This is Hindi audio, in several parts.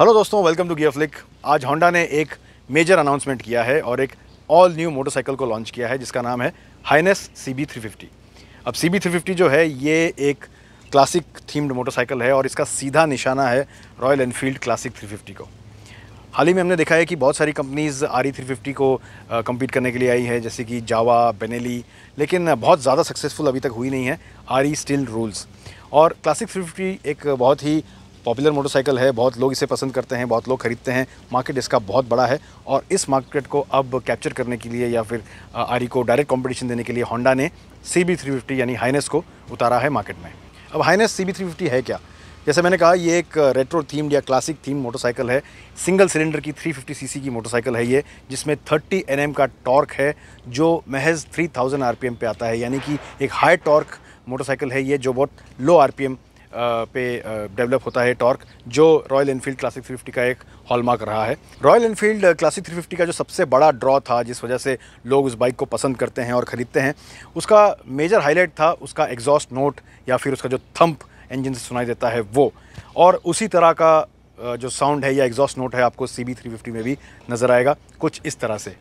हेलो दोस्तों वेलकम टू गियर फ्लिक आज होंडा ने एक मेजर अनाउंसमेंट किया है और एक ऑल न्यू मोटरसाइकिल को लॉन्च किया है जिसका नाम है Highness C B three fifty अब सी बी थ्री फिफ्टी जो है ये एक क्लासिक थीम्ड मोटरसाइकिल है और इसका सीधा निशाना है Royal Enfield classic three fifty को हाल ही में हमने देखा है कि बहुत सारी companies R E three fifty को कम्पीट करने के लिए आई है जैसे कि जावा बेनेली लेकिन बहुत ज़्यादा सक्सेसफुल अभी तक हुई नहीं है आर ई स्टिल रूल्स और क्लासिक थ्री फिफ्टी एक बहुत ही पॉपुलर मोटरसाइकिल है बहुत लोग इसे पसंद करते हैं बहुत लोग खरीदते हैं मार्केट इसका बहुत बड़ा है और इस मार्केट को अब कैप्चर करने के लिए या फिर आरी को डायरेक्ट कंपटीशन देने के लिए होंडा ने सी बी थ्री फिफ्टी यानी हाइनेस को उतारा है मार्केट में अब Highness C B three fifty है क्या जैसे मैंने कहा ये एक रेट्रो थीम्ड या क्लासिक थीम मोटरसाइकिल है सिंगल सिलेंडर की 350 सीसी की मोटरसाइकिल है ये जिसमें 30 एनएम का टॉर्क है जो महज 3000 आरपीएम पे आता है यानी कि एक हाई टॉर्क मोटरसाइकिल है ये जो बहुत लो आरपीएम पे डेवलप होता है टॉर्क जो रॉयल इनफील्ड क्लासिक 350 का एक हॉलमार्क रहा है रॉयल इनफील्ड क्लासिक 350 का जो सबसे बड़ा ड्रॉ था जिस वजह से लोग उस बाइक को पसंद करते हैं और ख़रीदते हैं उसका मेजर हाईलाइट था उसका एग्जॉस्ट नोट या फिर उसका जो थंप इंजन से सुनाई देता है वो और उसी तरह का जो साउंड है या एग्जॉस्ट नोट है आपको सी बी में भी नज़र आएगा कुछ इस तरह से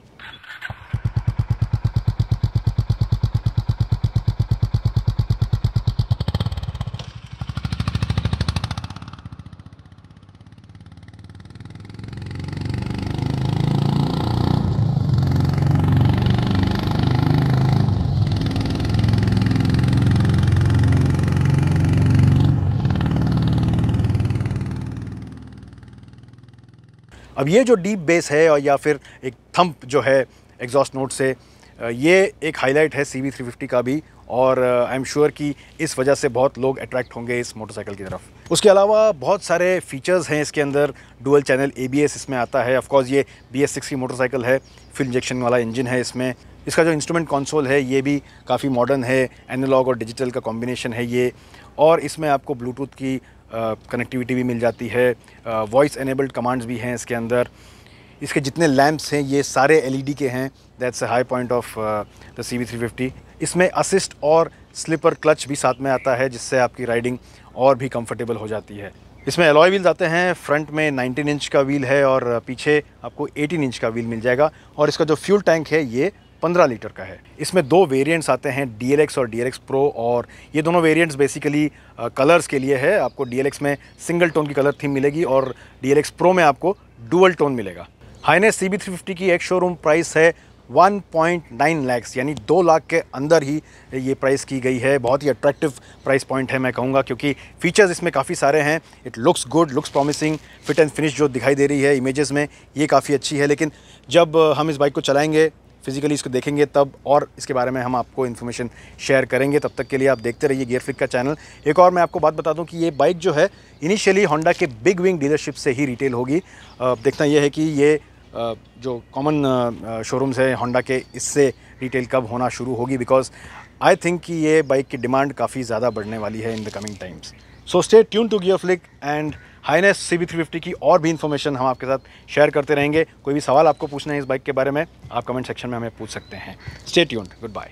अब ये जो डीप बेस है और या फिर एक थंप जो है एग्जॉस्ट नोट से ये एक हाईलाइट है सी वी का भी और आई एम श्योर कि इस वजह से बहुत लोग अट्रैक्ट होंगे इस मोटरसाइकिल की तरफ उसके अलावा बहुत सारे फीचर्स हैं इसके अंदर डुअल चैनल ए इसमें आता है ऑफकोर्स ये बी एस सिक्स की मोटरसाइकिल है फिल इंजेक्शन वाला इंजन है इसमें इसका जो इंस्ट्रूमेंट कंसोल है ये भी काफ़ी मॉडर्न है एनालॉग और डिजिटल का कॉम्बिनेशन है ये और इसमें आपको ब्लूटूथ की कनेक्टिविटी भी मिल जाती है वॉइस एनेबल्ड कमांड्स भी हैं इसके अंदर इसके जितने लैंप्स हैं ये सारे एलईडी के हैं that's a high point of the C V इसमें असिस्ट और स्लीपर क्लच भी साथ में आता है जिससे आपकी राइडिंग और भी कंफर्टेबल हो जाती है इसमें अलॉय व्हील्स आते हैं फ्रंट में 19 इंच का व्हील है और पीछे आपको 18 इंच का व्हील मिल जाएगा और इसका जो फ्यूल टैंक है ये 15 लीटर का है इसमें दो वेरिएंट्स आते हैं डी और डी प्रो और ये दोनों वेरिएंट्स बेसिकली कलर्स के लिए है आपको डी में सिंगल टोन की कलर थीम मिलेगी और डी प्रो में आपको डुअल टोन मिलेगा हाइनेस सी बी की एक शोरूम प्राइस है 1.9 लैक्स यानी दो लाख के अंदर ही ये प्राइस की गई है बहुत ही अट्रैक्टिव प्राइस पॉइंट है मैं कहूँगा क्योंकि फीचर्स इसमें काफ़ी सारे हैं it looks good looks promising fit and finish जो दिखाई दे रही है इमेजेस में ये काफ़ी अच्छी है लेकिन जब हम इस बाइक को चलाएंगे फिजिकली इसको देखेंगे तब और इसके बारे में हम आपको इन्फॉर्मेशन शेयर करेंगे तब तक के लिए आप देखते रहिए गियर फ्लिक का चैनल एक और मैं आपको बात बता दूं कि ये बाइक जो है इनिशियली होंडा के बिग विंग डीलरशिप से ही रिटेल होगी देखना यह है कि ये जो कॉमन शोरूम्स हैं होंडा के इससे रिटेल कब होना शुरू होगी बिकॉज आई थिंक कि ये बाइक की डिमांड काफ़ी ज़्यादा बढ़ने वाली है in the coming times so stay tune to Gear Flick and Highness C B three fifty की और भी इन्फॉर्मेशन हम आपके साथ शेयर करते रहेंगे कोई भी सवाल आपको पूछना है इस बाइक के बारे में आप कमेंट सेक्शन में हमें पूछ सकते हैं स्टे ट्यून गुड बाय